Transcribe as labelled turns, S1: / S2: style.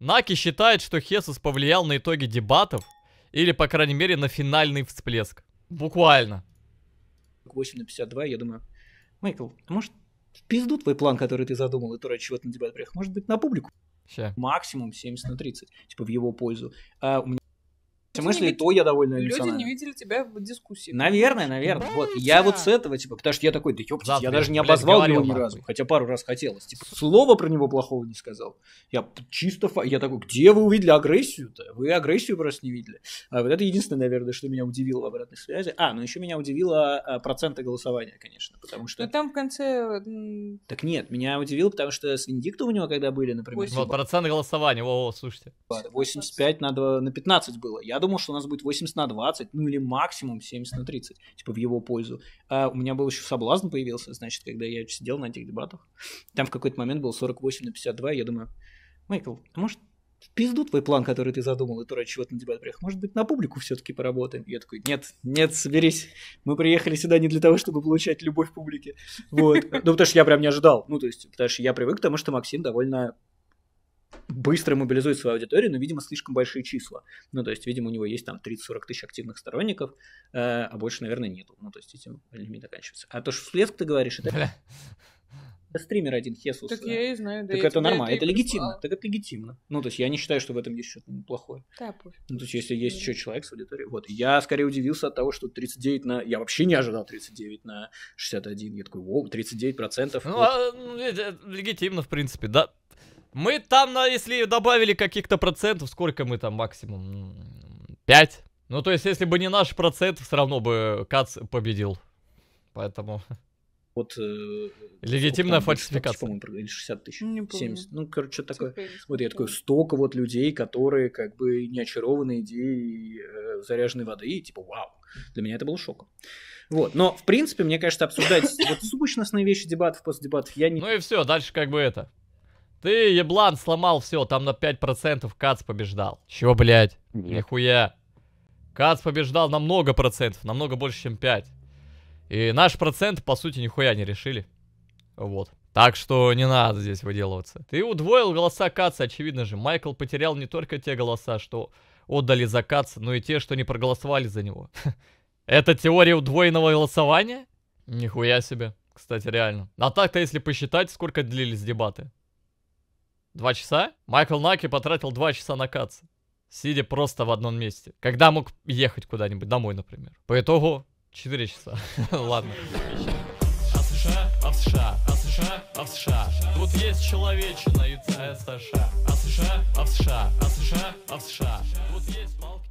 S1: Наки считает, что Хесус повлиял на итоги дебатов, или, по крайней мере, на финальный всплеск. Буквально.
S2: 8 на 52, я думаю,
S1: Майкл, а может, в пизду твой план, который ты
S2: задумал, и то, ради чего ты на дебат приехал, может быть, на публику? Ща. Максимум 70 на 30, типа, в его пользу. А у меня мысли, и то я довольно Люди не видели тебя в дискуссии. Наверное, наверное. Вот, я вот с этого, типа, потому что я такой, да ёптись, я даже не обозвал его ни разу, хотя пару раз хотелось. Типа, слова про него плохого не сказал. Я чисто, я такой, где вы увидели агрессию-то? Вы агрессию просто не видели. А вот это единственное, наверное, что меня удивило в обратной связи. А, ну еще меня удивило а, проценты голосования, конечно, потому что... Ну там в конце... Так нет, меня удивило, потому что с Виндикта у него когда были, например... Типа вот, процент голосования, о, слушайте. 85 на, 2, на 15 было. Я думал, что у нас будет 80 на 20, ну или максимум 70 на 30, типа в его пользу. А у меня был еще соблазн появился, значит, когда я сидел на этих дебатах. Там в какой-то момент был 48 на 52, я думаю, Майкл, а может, в пизду твой план, который ты задумал, и то, ради чего ты на дебат приехал. Может быть, на публику все-таки поработаем? И я такой, нет, нет, соберись. Мы приехали сюда не для того, чтобы получать любовь публики. Вот. Ну, потому что я прям не ожидал. Ну, то есть, потому что я привык к тому, что Максим довольно быстро мобилизует свою аудиторию, но, видимо, слишком большие числа. Ну, то есть, видимо, у него есть там 30-40 тысяч активных сторонников, э, а больше, наверное, нету. Ну, то есть, этим лимит заканчивается. А то, что всплеск ты говоришь, это... это стример один, Хесус. Так э. я и знаю, да. Так это нормально, это легитимно, так это легитимно. Ну, то есть, я не считаю, что в этом есть что-то плохое. Да, пусть. Ну, то есть, если есть еще человек с аудиторией. Вот, я скорее удивился от того, что 39 на... Я вообще не ожидал 39 на 61. Я такой, воу, 39
S1: процентов. Ну, вот. а, ну, это легитимно, в принципе, да. Мы там, если добавили каких-то процентов, сколько мы там максимум? 5? Ну, то есть, если бы не наш процент, все равно бы Кац победил. Поэтому...
S2: Вот... Э, Легитимная фальсификация. По-моему, или 60 тысяч, не 70. Ну, короче, что типа такое. Вот я такой, столько вот людей, которые как бы не очарованы идеей э, заряженной воды, и типа, вау. Для меня это было шоком. Вот, но, в принципе, мне кажется, обсуждать вот сущностные вещи дебатов,
S1: после дебатов я не... Ну и все, дальше как бы это. Ты, еблан, сломал все, там на 5% Кац побеждал. Чего, блядь? Нет. Нихуя. Кац побеждал на много процентов, намного больше, чем 5. И наш процент, по сути, нихуя не решили. Вот. Так что не надо здесь выделываться. Ты удвоил голоса Каца, очевидно же. Майкл потерял не только те голоса, что отдали за Каца, но и те, что не проголосовали за него. Это теория удвоенного голосования? Нихуя себе. Кстати, реально. А так-то, если посчитать, сколько длились дебаты. Два часа? Майкл Наки потратил два часа на кац. Сидя просто в одном месте. Когда мог ехать куда-нибудь, домой, например. По итогу 4 часа. Ладно. А США, США, а США, а а США. Тут есть человечина и а США. А США, а США, а США, а США. Тут есть палки.